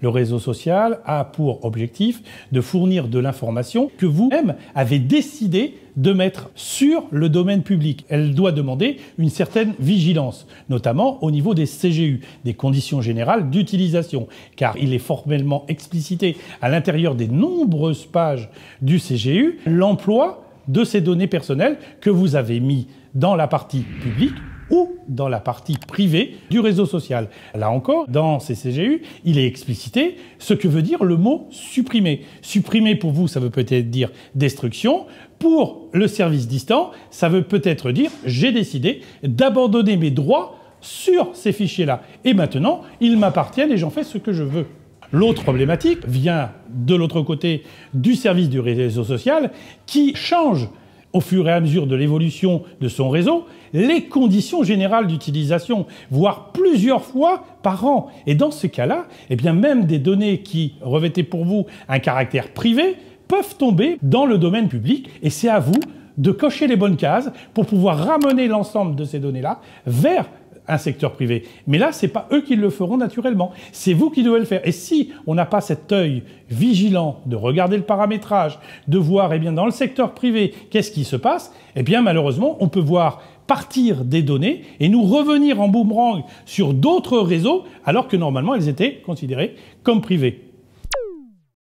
Le réseau social a pour objectif de fournir de l'information que vous-même avez décidé de mettre sur le domaine public. Elle doit demander une certaine vigilance, notamment au niveau des CGU, des conditions générales d'utilisation, car il est formellement explicité à l'intérieur des nombreuses pages du CGU l'emploi de ces données personnelles que vous avez mis dans la partie publique ou dans la partie privée du réseau social. Là encore, dans ces CGU, il est explicité ce que veut dire le mot supprimer. Supprimer pour vous, ça veut peut-être dire destruction. Pour le service distant, ça veut peut-être dire j'ai décidé d'abandonner mes droits sur ces fichiers-là. Et maintenant, ils m'appartiennent et j'en fais ce que je veux. L'autre problématique vient de l'autre côté du service du réseau social qui change au fur et à mesure de l'évolution de son réseau les conditions générales d'utilisation, voire plusieurs fois par an. Et dans ce cas-là, eh bien même des données qui revêtaient pour vous un caractère privé peuvent tomber dans le domaine public et c'est à vous de cocher les bonnes cases pour pouvoir ramener l'ensemble de ces données-là vers un secteur privé. Mais là, ce n'est pas eux qui le feront naturellement. C'est vous qui devez le faire. Et si on n'a pas cet œil vigilant de regarder le paramétrage, de voir, eh bien, dans le secteur privé, qu'est-ce qui se passe, eh bien, malheureusement, on peut voir partir des données et nous revenir en boomerang sur d'autres réseaux alors que normalement elles étaient considérées comme privées.